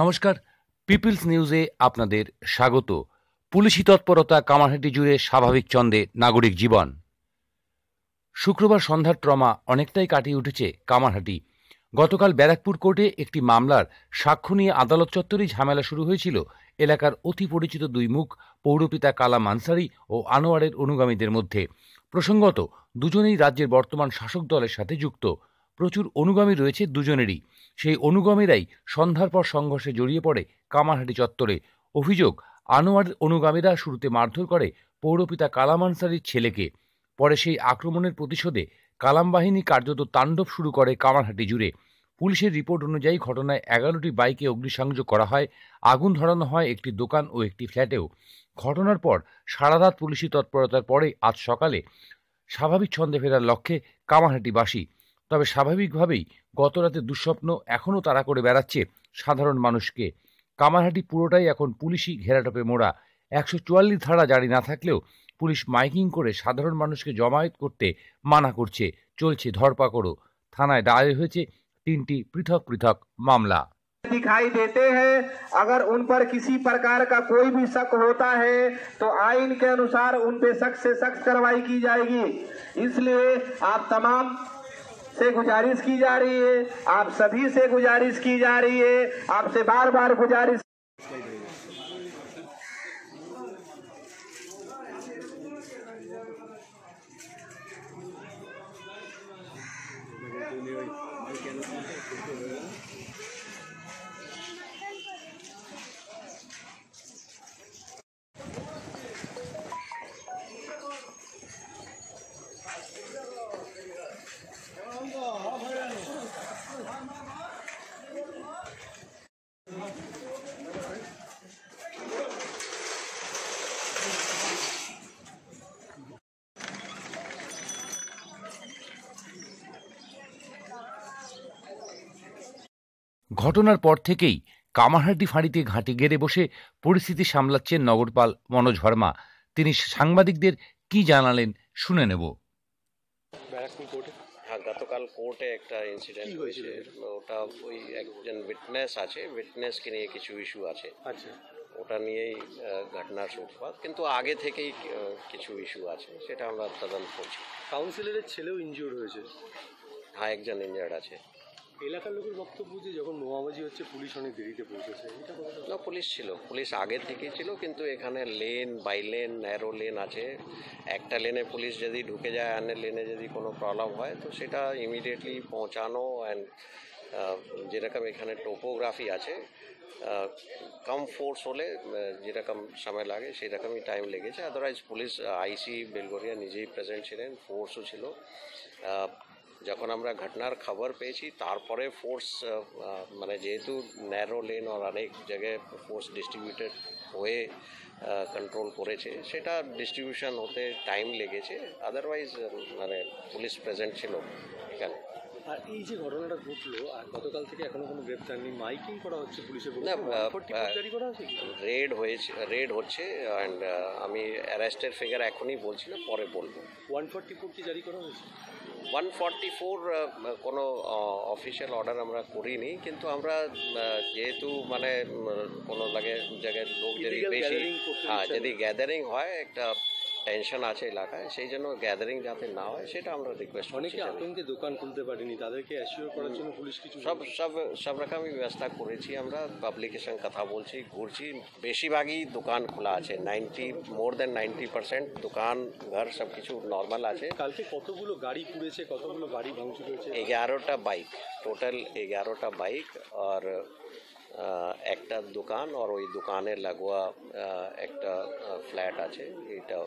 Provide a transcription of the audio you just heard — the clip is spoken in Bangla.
নমস্কার পিপলস নিউজে আপনাদের স্বাগত পুলিশি তৎপরতা কামারহাটি জুড়ে স্বাভাবিক ছন্দে নাগরিক জীবন শুক্রবার সন্ধ্যার ট্রমা অনেকটাই কাটিয়ে উঠেছে কামারহাটি গতকাল ব্যারাকপুর কোর্টে একটি মামলার সাক্ষ্য নিয়ে আদালত চত্বরেই ঝামেলা শুরু হয়েছিল এলাকার অতি পরিচিত দুই মুখ পৌরপিতা কালা মানসারি ও আনোয়ারের অনুগামীদের মধ্যে প্রসঙ্গত দুজনেই রাজ্যের বর্তমান শাসক দলের সাথে যুক্ত প্রচুর অনুগামী রয়েছে দুজনেরই সেই অনুগামীরাই সন্ধ্যার পর সংঘর্ষে জড়িয়ে পড়ে কামারহাটি চত্বরে অভিযোগ আনোয়ার অনুগামীরা শুরুতে মারধর করে পৌরপিতা কালাম আনসারির ছেলেকে পরে সেই আক্রমণের প্রতিশোধে কালাম বাহিনী কার্যত তাণ্ডব শুরু করে কামারহাটি জুড়ে পুলিশের রিপোর্ট অনুযায়ী ঘটনায় এগারোটি বাইকে অগ্নিসংযোগ করা হয় আগুন ধরানো হয় একটি দোকান ও একটি ফ্ল্যাটেও ঘটনার পর সারারাত পুলিশি তৎপরতার পরে আজ সকালে স্বাভাবিক ছন্দে ফেরার লক্ষ্যে কামারহাটিবাসী তবে স্বাভাবিকভাবেই গতরাতে দুঃস্বপ্ন এখনও তারা করে বেড়াচ্ছে সাধারণ মানুষকে কামারহাটি পুরোটাই এখন পুলিশি ঘেরাটোপে মোড়া একশো চুয়াল্লিশ ধারা জারি না থাকলেও পুলিশ মাইকিং করে সাধারণ মানুষকে জমায়েত করতে মানা করছে চলছে ধরপাকড়ও থানায় দায়ের হয়েছে তিনটি পৃথক পৃথক মামলা दिखाई देते हैं अगर उन पर किसी प्रकार का कोई भी शक होता है तो आइन के अनुसार उन पे सख्त से सख्त कार्रवाई की जाएगी इसलिए आप तमाम से गुजारिश की जा रही है आप सभी से गुजारिश की जा रही है आपसे बार बार गुजारिश ঘটনার পর থেকেই কামারহাটি ফাঁড়িতে ঘাঁটি গেড়ে বসে পরিস্থিতি সামলাচ্ছেন নগরপাল মনোজ ভার্মা তিনি সাংবাদিকদের কি জানালেন শুনে নেব হ্যাঁ, গতকাল কোর্টে একটা ইনসিডেন্ট হয়েছে ওটা ওই একজন উইটনেস আছে উইটনেসকে নিয়ে কিছু ইস্যু আছে আচ্ছা ওটা নিয়েই ঘটনার সূত্রপাত কিন্তু আগে থেকেই কিছু ইস্যু আছে সেটা আমরা তদন্ত করছি কাউন্সিলরের ছেলেও ইনজিওর হয়েছে হ্যাঁ একজন ইনজিয়ার্ড আছে এলাকার লোকের বক্তব্য যে যখন হচ্ছে পুলিশ অনেক দেরিতে পৌঁছেছে না পুলিশ ছিল পুলিশ আগে থেকে ছিল কিন্তু এখানে lane by lane arrow lane আছে একটা লেনে পুলিশ যদি ঢুকে যায় অন্য লেনে যদি কোনো প্রবলেম হয় তো সেটা ইমিডিয়েটলি পৌঁছানো অ্যান্ড যেরকম এখানে টোপোগ্রাফি আছে কম ফোর্স হলে যেরকম সময় লাগে সেরকমই টাইম লেগেছে আদারওয়াইজ পুলিশ আইসি বেলগরিয়া নিজেই প্রেজেন্ট ছিলেন ফোর্সও ছিল যখন আমরা ঘটনার খবর পেয়েছি তারপরে ফোর্স মানে যেহেতু ন্যারো লেন ওর অনেক জায়গায় ফোর্স ডিস্ট্রিবিউটেড হয়ে কন্ট্রোল করেছে সেটা ডিস্ট্রিবিউশন হতে টাইম লেগেছে আদারওয়াইজ মানে পুলিশ প্রেজেন্ট ছিল এখানে আর এই যে ঘটনাটা ঘটলো আর গতকাল থেকে এখনো কোনো গ্রেপ্তার নেই মাইকিং করা হচ্ছে পুলিশের রেড হয়েছে রেড হচ্ছে অ্যান্ড আমি অ্যারেস্টের ফিগার এখনই বলছি না পরে বলবো ওয়ান ফোর্টি ফোর কি জারি করা হয়েছে ওয়ান ফর্টি ফোর কোনো অফিসিয়াল uh, অর্ডার আমরা করিনি কিন্তু আমরা uh, যেহেতু মানে কোনো লাগে জায়গায় লোক যদি বেশি হ্যাঁ যদি গ্যাদারিং হয় একটা টেনশন আছে এলাকায় সেই জন্য গ্যাদারিং যাতে না হয় সেটা আমরা রিকোয়েস্ট অনেকে আতঙ্কে দোকান খুলতে পারিনি তাদেরকে অ্যাসিওর করার জন্য পুলিশ কিছু সব সব সব রকমই ব্যবস্থা করেছি আমরা পাবলিকের সঙ্গে কথা বলছি ঘুরছি বেশিরভাগই দোকান খোলা আছে ninety more than ninety percent দোকান ঘর সব কিছু নর্মাল আছে কালকে কতগুলো গাড়ি পুড়েছে কতগুলো গাড়ি ভাঙচুর হয়েছে এগারোটা বাইক টোটাল এগারোটা বাইক আর একটা দোকান আর ওই দোকানের লাগোয়া একটা ফ্ল্যাট আছে এটা